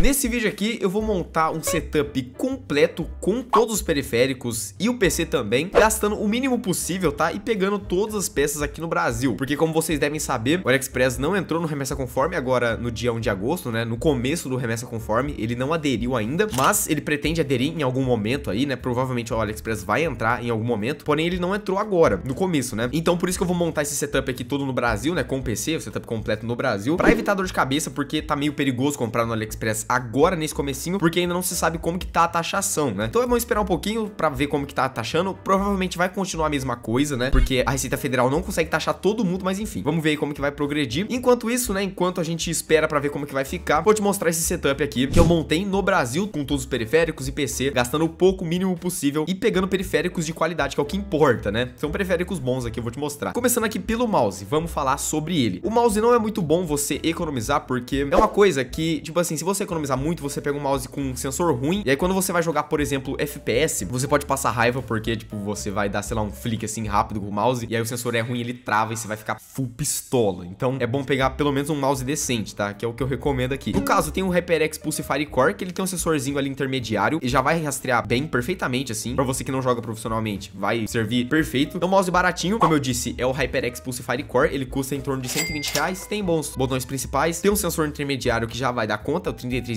Nesse vídeo aqui eu vou montar um setup completo com todos os periféricos e o PC também, gastando o mínimo possível, tá? E pegando todas as peças aqui no Brasil, porque como vocês devem saber, o AliExpress não entrou no Remessa Conforme agora no dia 1 de agosto, né? No começo do Remessa Conforme, ele não aderiu ainda, mas ele pretende aderir em algum momento aí, né? Provavelmente o AliExpress vai entrar em algum momento, porém ele não entrou agora, no começo, né? Então por isso que eu vou montar esse setup aqui todo no Brasil, né? Com o PC, o setup completo no Brasil, pra evitar dor de cabeça, porque tá meio perigoso comprar no AliExpress agora nesse comecinho, porque ainda não se sabe como que tá a taxação, né? Então vamos esperar um pouquinho para ver como que tá taxando. Provavelmente vai continuar a mesma coisa, né? Porque a Receita Federal não consegue taxar todo mundo, mas enfim, vamos ver aí como que vai progredir. Enquanto isso, né, enquanto a gente espera para ver como que vai ficar, vou te mostrar esse setup aqui que eu montei no Brasil com todos os periféricos e PC, gastando o pouco mínimo possível e pegando periféricos de qualidade, que é o que importa, né? São periféricos bons aqui, eu vou te mostrar. Começando aqui pelo mouse, vamos falar sobre ele. O mouse não é muito bom você economizar porque é uma coisa que, tipo assim, se você economizar economizar muito, você pega um mouse com um sensor ruim. E aí quando você vai jogar, por exemplo, FPS, você pode passar raiva porque, tipo, você vai dar, sei lá, um flick assim rápido com o mouse. E aí o sensor é ruim, ele trava e você vai ficar full pistola. Então é bom pegar pelo menos um mouse decente, tá? Que é o que eu recomendo aqui. No caso, tem o HyperX Pulse Core, que ele tem um sensorzinho ali intermediário e já vai rastrear bem, perfeitamente, assim. Pra você que não joga profissionalmente, vai servir perfeito. É um mouse baratinho, como eu disse, é o HyperX Pulse Core. Ele custa em torno de 120 reais, tem bons botões principais, tem um sensor intermediário que já vai dar conta, o 33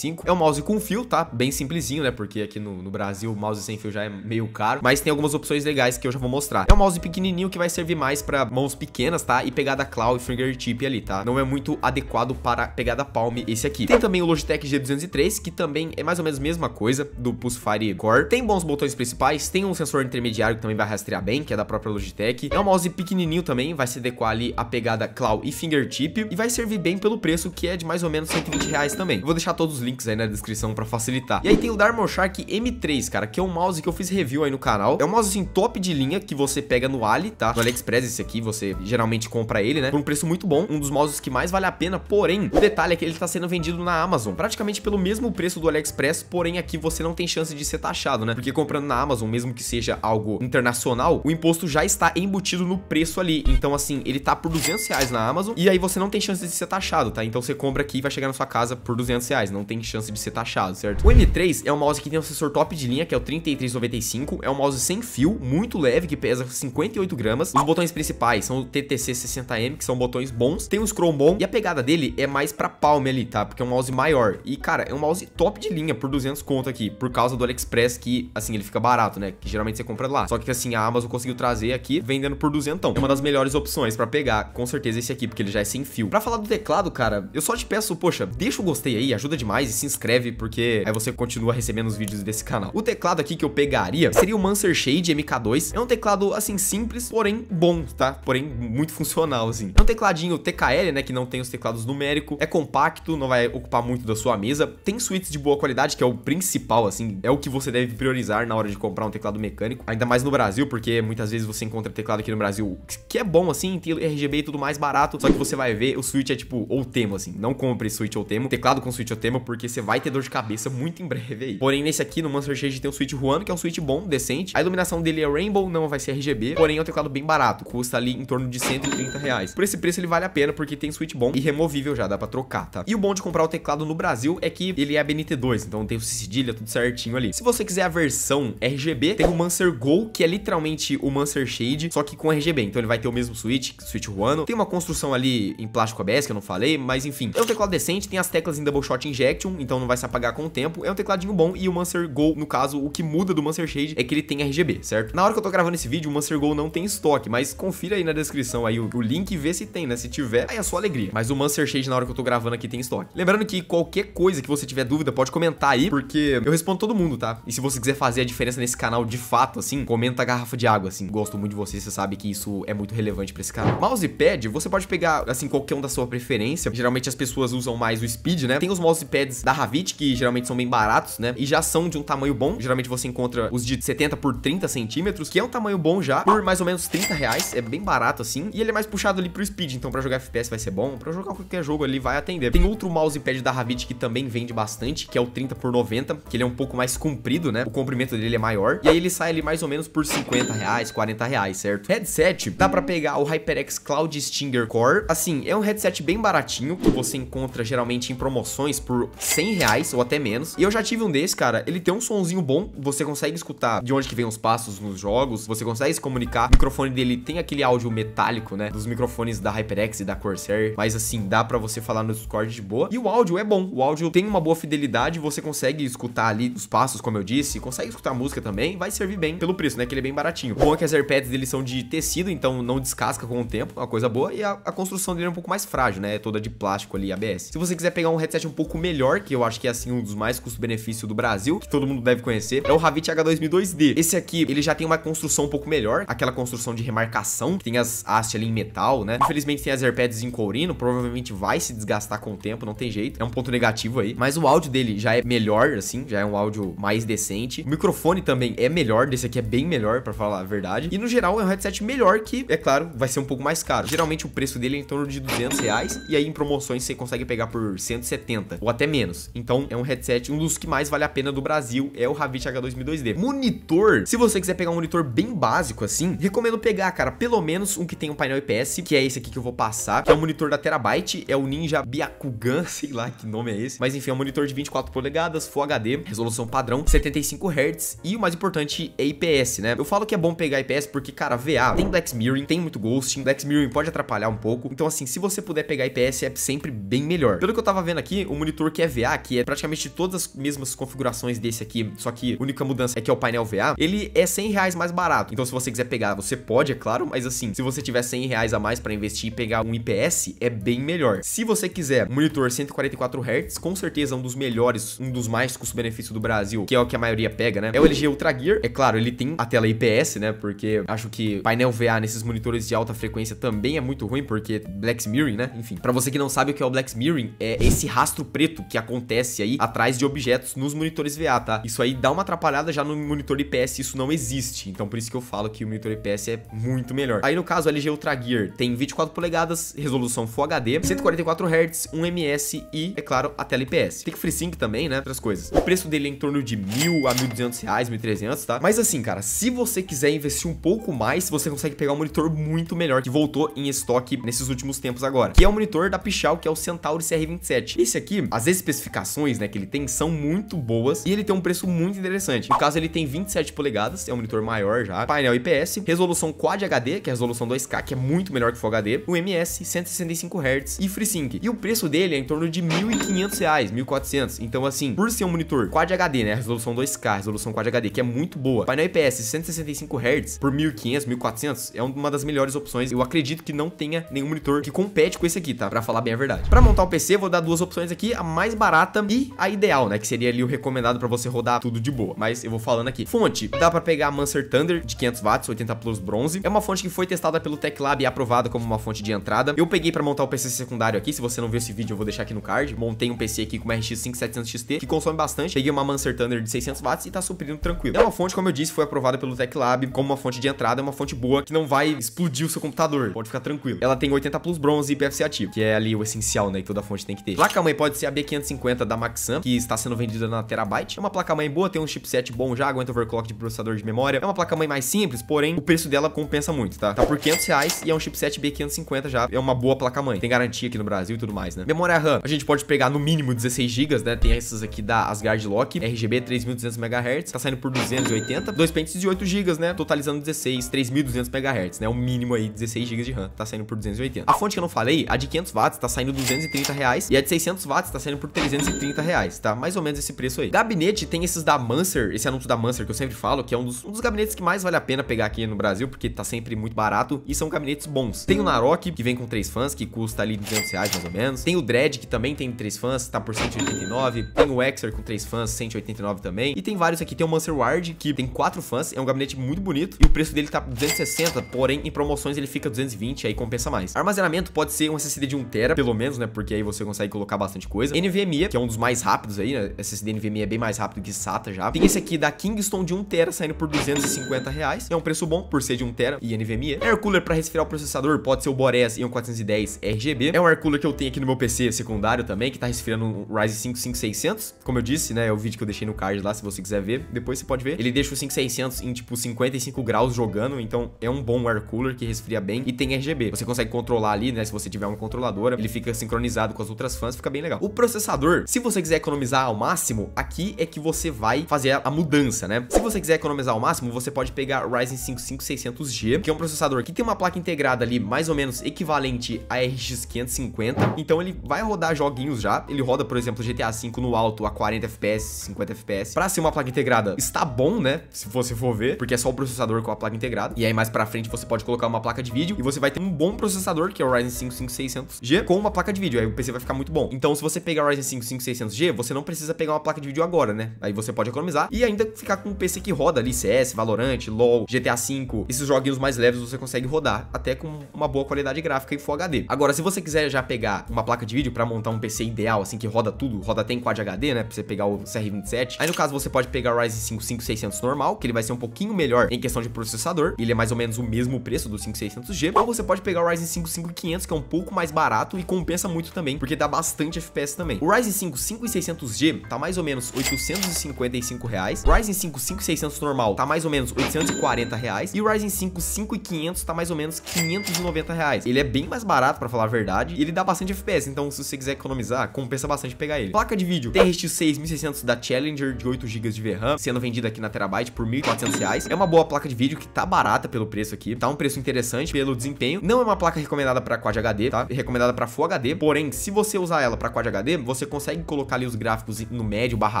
é um mouse com fio, tá? Bem simplesinho, né? Porque aqui no, no Brasil o mouse sem fio já é meio caro, mas tem algumas opções legais que eu já vou mostrar. É um mouse pequenininho que vai servir mais para mãos pequenas, tá? E pegada claw e fingertip ali, tá? Não é muito adequado para pegada palm esse aqui. Tem também o Logitech G203, que também é mais ou menos a mesma coisa do Fire Core. Tem bons botões principais, tem um sensor intermediário que também vai rastrear bem, que é da própria Logitech. É um mouse pequenininho também, vai se adequar ali a pegada claw e fingertip e vai servir bem pelo preço, que é de mais ou menos 120 reais também. vou deixar todos os links aí na descrição pra facilitar. E aí tem o Darmon Shark M3, cara, que é um mouse que eu fiz review aí no canal. É um mouse, assim, top de linha que você pega no Ali, tá? No AliExpress esse aqui, você geralmente compra ele, né? Por um preço muito bom, um dos mouses que mais vale a pena, porém, o detalhe é que ele tá sendo vendido na Amazon, praticamente pelo mesmo preço do AliExpress, porém aqui você não tem chance de ser taxado, né? Porque comprando na Amazon, mesmo que seja algo internacional, o imposto já está embutido no preço ali. Então, assim, ele tá por 200 reais na Amazon e aí você não tem chance de ser taxado, tá? Então você compra aqui e vai chegar na sua casa por 200 reais reais, não tem chance de ser taxado, certo? O M3 é um mouse que tem um sensor top de linha, que é o 3395, é um mouse sem fio, muito leve, que pesa 58 gramas. Os botões principais são o TTC 60M, que são botões bons, tem um scroll bom, e a pegada dele é mais pra palme ali, tá? Porque é um mouse maior. E, cara, é um mouse top de linha, por 200 conto aqui, por causa do AliExpress, que, assim, ele fica barato, né? Que geralmente você compra lá. Só que, assim, a Amazon conseguiu trazer aqui, vendendo por 200. É uma das melhores opções pra pegar, com certeza, esse aqui, porque ele já é sem fio. Pra falar do teclado, cara, eu só te peço, poxa, deixa o gostei aí, ajuda ajuda demais e se inscreve porque aí você continua recebendo os vídeos desse canal. O teclado aqui que eu pegaria seria o Manser Shade MK2. É um teclado, assim, simples, porém bom, tá? Porém muito funcional, assim. É um tecladinho TKL, né, que não tem os teclados numérico. É compacto, não vai ocupar muito da sua mesa. Tem suítes de boa qualidade, que é o principal, assim. É o que você deve priorizar na hora de comprar um teclado mecânico. Ainda mais no Brasil, porque muitas vezes você encontra teclado aqui no Brasil que é bom, assim, tem RGB e tudo mais barato. Só que você vai ver, o suíte é tipo ou temo, assim. Não compre suíte ou temo. Teclado com suíte ou temo porque você vai ter dor de cabeça muito em breve aí. Porém, nesse aqui, no Monster Shade, tem um Switch Ruano, que é um Switch bom, decente. A iluminação dele é Rainbow, não vai ser RGB, porém é um teclado bem barato, custa ali em torno de 130 reais. Por esse preço, ele vale a pena, porque tem Switch bom e removível já, dá pra trocar, tá? E o bom de comprar o teclado no Brasil é que ele é BNT2, então tem o cedilha, tudo certinho ali. Se você quiser a versão RGB, tem o Monster Go, que é literalmente o Monster Shade, só que com RGB, então ele vai ter o mesmo Switch, Switch Ruano. Tem uma construção ali em plástico ABS, que eu não falei, mas enfim. É um teclado decente, tem as teclas em double shot Injection, então não vai se apagar com o tempo. É um tecladinho bom e o Monster Go, no caso, o que muda do Monster Shade é que ele tem RGB, certo? Na hora que eu tô gravando esse vídeo, o Monster Go não tem estoque, mas confira aí na descrição aí o, o link e vê se tem, né? Se tiver, aí é só alegria. Mas o Monster Shade, na hora que eu tô gravando aqui, tem estoque. Lembrando que qualquer coisa que você tiver dúvida, pode comentar aí, porque eu respondo todo mundo, tá? E se você quiser fazer a diferença nesse canal de fato, assim, comenta a garrafa de água, assim. Gosto muito de você, você sabe que isso é muito relevante pra esse canal. Mousepad, você pode pegar, assim, qualquer um da sua preferência. Geralmente as pessoas usam mais o Speed, né? Tem os mouse mouse pads da Ravit, que geralmente são bem baratos, né? E já são de um tamanho bom. Geralmente você encontra os de 70 por 30 centímetros, que é um tamanho bom já, por mais ou menos 30 reais. É bem barato assim. E ele é mais puxado ali pro speed, então pra jogar FPS vai ser bom. Pra jogar qualquer jogo ali vai atender. Tem outro mouse pad da Ravit que também vende bastante, que é o 30 por 90, que ele é um pouco mais comprido, né? O comprimento dele é maior. E aí ele sai ali mais ou menos por 50 reais, 40 reais, certo? Headset, dá pra pegar o HyperX Cloud Stinger Core. Assim, é um headset bem baratinho, que você encontra geralmente em promoções por 100 reais ou até menos. E eu já tive um desse, cara. Ele tem um sonzinho bom, você consegue escutar de onde que vem os passos nos jogos, você consegue se comunicar. O microfone dele tem aquele áudio metálico, né? Dos microfones da HyperX e da Corsair. Mas assim, dá pra você falar no Discord de boa. E o áudio é bom. O áudio tem uma boa fidelidade, você consegue escutar ali os passos, como eu disse. Consegue escutar música também. Vai servir bem pelo preço, né? Que ele é bem baratinho. O bom é que as AirPads dele são de tecido, então não descasca com o tempo. É uma coisa boa. E a, a construção dele é um pouco mais frágil, né? É toda de plástico ali, ABS. Se você quiser pegar um headset um pouco pouco melhor, que eu acho que é assim um dos mais custo-benefício do Brasil, que todo mundo deve conhecer, é o RAVIT H2002D. Esse aqui, ele já tem uma construção um pouco melhor, aquela construção de remarcação, que tem as hastes ali em metal, né? Infelizmente tem as airpads em courino, provavelmente vai se desgastar com o tempo, não tem jeito. É um ponto negativo aí, mas o áudio dele já é melhor, assim, já é um áudio mais decente. O microfone também é melhor, desse aqui é bem melhor, para falar a verdade. E no geral é um headset melhor que, é claro, vai ser um pouco mais caro. Geralmente o preço dele é em torno de 200 reais, e aí em promoções você consegue pegar por 170 ou até menos. Então é um headset, um dos que mais vale a pena do Brasil é o RAVIT h 2002 2 d Monitor, se você quiser pegar um monitor bem básico assim, recomendo pegar, cara, pelo menos um que tem um painel IPS, que é esse aqui que eu vou passar, que é o um monitor da Terabyte, é o Ninja Byakugan, sei lá que nome é esse, mas enfim, é um monitor de 24 polegadas, Full HD, resolução padrão, 75 Hz e o mais importante é IPS, né? Eu falo que é bom pegar IPS porque, cara, VA, tem Black Mirror, tem muito ghosting, Black Mirror pode atrapalhar um pouco, então assim, se você puder pegar IPS é sempre bem melhor. Pelo que eu tava vendo aqui, o monitor monitor que é VA, que é praticamente todas as mesmas configurações desse aqui, só que a única mudança é que é o painel VA, ele é 100 reais mais barato. Então se você quiser pegar, você pode, é claro, mas assim, se você tiver 100 reais a mais para investir e pegar um IPS, é bem melhor. Se você quiser um monitor 144 Hz, com certeza um dos melhores, um dos mais custo-benefício do Brasil, que é o que a maioria pega, né? É o LG Ultra Gear, é claro, ele tem a tela IPS, né? Porque acho que painel VA nesses monitores de alta frequência também é muito ruim, porque Black Mirroring, né? Enfim, para você que não sabe o que é o Black Mirroring, é esse rastro preto preto que acontece aí atrás de objetos nos monitores VA, tá? Isso aí dá uma atrapalhada já no monitor IPS, isso não existe. Então por isso que eu falo que o monitor IPS é muito melhor. Aí no caso, o LG Ultra Gear tem 24 polegadas, resolução Full HD, 144 Hz, 1 ms e, é claro, a tela IPS. Tem que FreeSync também, né? Outras coisas. O preço dele é em torno de mil a mil duzentos reais, mil trezentos, tá? Mas assim, cara, se você quiser investir um pouco mais, você consegue pegar um monitor muito melhor que voltou em estoque nesses últimos tempos agora, que é o monitor da Pichal, que é o Centauri CR27. Esse aqui, as especificações né, que ele tem são muito boas e ele tem um preço muito interessante. No caso, ele tem 27 polegadas, é um monitor maior já, painel IPS, resolução Quad HD, que é a resolução 2K, que é muito melhor que Full HD, o MS, 165 Hz e FreeSync. E o preço dele é em torno de R$ 1.500, R$ 1.400. Então, assim, por ser um monitor Quad HD, né, resolução 2K, resolução Quad HD, que é muito boa, painel IPS 165 Hz por 1.500, 1.400, é uma das melhores opções. Eu acredito que não tenha nenhum monitor que compete com esse aqui, tá? Pra falar bem a verdade. Pra montar o PC, vou dar duas opções aqui, a mais barata e a ideal, né? Que seria ali o recomendado pra você rodar tudo de boa. Mas eu vou falando aqui. Fonte, dá pra pegar a Mancer Thunder de 500 watts, 80 Plus Bronze. É uma fonte que foi testada pelo Tech Lab e é aprovada como uma fonte de entrada. Eu peguei pra montar o PC secundário aqui. Se você não viu esse vídeo, eu vou deixar aqui no card. Montei um PC aqui com uma RX 5700 XT, que consome bastante. Peguei uma Mancer Thunder de 600 watts e tá suprindo tranquilo. É uma fonte, como eu disse, foi aprovada pelo Tech Lab como uma fonte de entrada. É uma fonte boa que não vai explodir o seu computador. Pode ficar tranquilo. Ela tem 80 Plus Bronze e PFC ativo, que é ali o essencial, né? Que toda fonte tem que ter. Placa-mãe pode ser a B550 da Maxam, que está sendo vendida na Terabyte. É uma placa-mãe boa, tem um chipset bom já, aguenta overclock de processador de memória. É uma placa-mãe mais simples, porém o preço dela compensa muito, tá? Tá por 500 reais e é um chipset B550 já, é uma boa placa-mãe. Tem garantia aqui no Brasil e tudo mais, né? Memória RAM, a gente pode pegar no mínimo 16 GB, né? Tem essas aqui da Asgard Lock, RGB 3200 MHz, tá saindo por 280. Dois pentes de 8 GB, né? Totalizando 16, 3200 MHz, né? O mínimo aí, 16 GB de RAM, tá saindo por 280. A fonte que eu não falei, a de 500 watts tá saindo 230 reais e a é de 600 watts tá tá saindo por 330 reais, tá? Mais ou menos esse preço aí. Gabinete tem esses da Manser, esse anúncio da Manser que eu sempre falo, que é um dos, um dos gabinetes que mais vale a pena pegar aqui no Brasil, porque tá sempre muito barato e são gabinetes bons. Tem o Narok, que vem com três fãs, que custa ali 200 reais mais ou menos. Tem o Dread, que também tem três fãs, tá por 189. Tem o Exer com três fãs, 189 também. E tem vários aqui. Tem o Manser Ward, que tem quatro fãs, é um gabinete muito bonito e o preço dele tá 260, porém em promoções ele fica 220, aí compensa mais. Armazenamento pode ser um SSD de 1TB, pelo menos, né? Porque aí você consegue colocar bastante coisa coisa. NVMe, que é um dos mais rápidos aí, né? SSD NVMe é bem mais rápido que SATA já. Tem esse aqui da Kingston de 1TB saindo por 250 reais. É um preço bom por ser de 1TB e NVMe. Air cooler para resfriar o processador pode ser o e um 410 RGB. É um air cooler que eu tenho aqui no meu PC secundário também, que tá resfriando um Ryzen 5 5600. Como eu disse, né? É o vídeo que eu deixei no card lá, se você quiser ver. Depois você pode ver. Ele deixa o 5600 em tipo 55 graus jogando, então é um bom air cooler que resfria bem e tem RGB. Você consegue controlar ali, né? Se você tiver uma controladora, ele fica sincronizado com as outras fãs, fica bem legal. O processador. Se você quiser economizar ao máximo, aqui é que você vai fazer a mudança, né? Se você quiser economizar ao máximo, você pode pegar Ryzen 5 5600G, que é um processador que tem uma placa integrada ali mais ou menos equivalente a RX 550. Então ele vai rodar joguinhos já. Ele roda, por exemplo, GTA V no alto a 40 FPS, 50 FPS. Para ser uma placa integrada, está bom, né? Se você for ver, porque é só o processador com a placa integrada. E aí mais para frente você pode colocar uma placa de vídeo e você vai ter um bom processador, que é o Ryzen 5 5600G, com uma placa de vídeo. Aí o PC vai ficar muito bom. Então se você pegar o Ryzen 5 5600G, você não precisa pegar uma placa de vídeo agora, né? Aí você pode economizar e ainda ficar com um PC que roda ali CS, Valorant, LoL, GTA V, esses joguinhos mais leves você consegue rodar até com uma boa qualidade gráfica e Full HD. Agora, se você quiser já pegar uma placa de vídeo para montar um PC ideal, assim, que roda tudo, roda até em Quad HD, né? para você pegar o CR27. Aí, no caso, você pode pegar o Ryzen 5 5600 normal, que ele vai ser um pouquinho melhor em questão de processador. Ele é mais ou menos o mesmo preço do 5600G. Ou você pode pegar o Ryzen 5 5500, que é um pouco mais barato e compensa muito também, porque dá bastante FPS também. O Ryzen 5 5600G tá mais ou menos 855 reais. O Ryzen 5 5600 normal tá mais ou menos 840 reais. E o Ryzen 5 5500 tá mais ou menos 590 reais. Ele é bem mais barato, pra falar a verdade. E ele dá bastante FPS, então se você quiser economizar, compensa bastante pegar ele. Placa de vídeo TRX 6600 da Challenger de 8 GB de VRAM, sendo vendida aqui na Terabyte por 1.400 reais. É uma boa placa de vídeo que tá barata pelo preço aqui. Tá um preço interessante pelo desempenho. Não é uma placa recomendada pra Quad HD, tá? recomendada pra Full HD. Porém, se você usar ela pra Quad HD, HD, você consegue colocar ali os gráficos no médio barra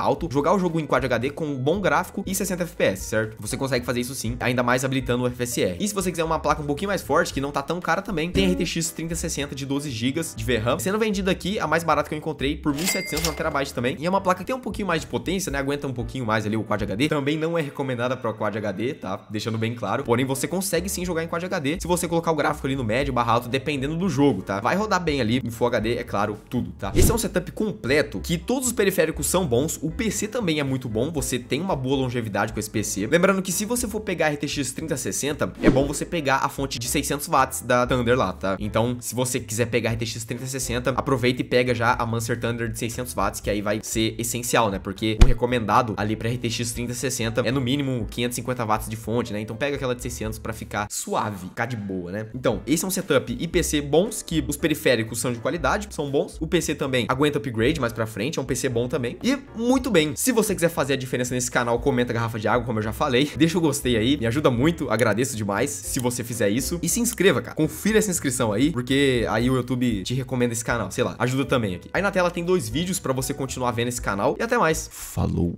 alto, jogar o jogo em Quad HD com um bom gráfico e 60 FPS, certo? Você consegue fazer isso sim, ainda mais habilitando o FSR. E se você quiser uma placa um pouquinho mais forte, que não tá tão cara também, tem a RTX 3060 de 12 GB de VRAM, sendo vendida aqui, a mais barata que eu encontrei, por 1.700 1TB também. E é uma placa que tem um pouquinho mais de potência, né? Aguenta um pouquinho mais ali o Quad HD. Também não é recomendada para Quad HD, tá? Deixando bem claro. Porém, você consegue sim jogar em Quad HD se você colocar o gráfico ali no médio barra alto, dependendo do jogo, tá? Vai rodar bem ali em Full HD, é claro, tudo, tá? Esse é um setup setup completo, que todos os periféricos são bons, o PC também é muito bom, você tem uma boa longevidade com esse PC. Lembrando que se você for pegar a RTX 3060, é bom você pegar a fonte de 600 watts da Thunder lá, tá? Então, se você quiser pegar a RTX 3060, aproveita e pega já a Monster Thunder de 600 watts, que aí vai ser essencial, né? Porque o recomendado ali para RTX 3060 é no mínimo 550 watts de fonte, né? Então pega aquela de 600 para ficar suave, ficar de boa, né? Então, esse é um setup e PC bons, que os periféricos são de qualidade, são bons. O PC também aguenta upgrade mais pra frente, é um PC bom também. E muito bem, se você quiser fazer a diferença nesse canal, comenta garrafa de água, como eu já falei. Deixa o gostei aí, me ajuda muito, agradeço demais se você fizer isso. E se inscreva, cara. Confira essa inscrição aí, porque aí o YouTube te recomenda esse canal, sei lá, ajuda também aqui. Aí na tela tem dois vídeos pra você continuar vendo esse canal. E até mais. Falou.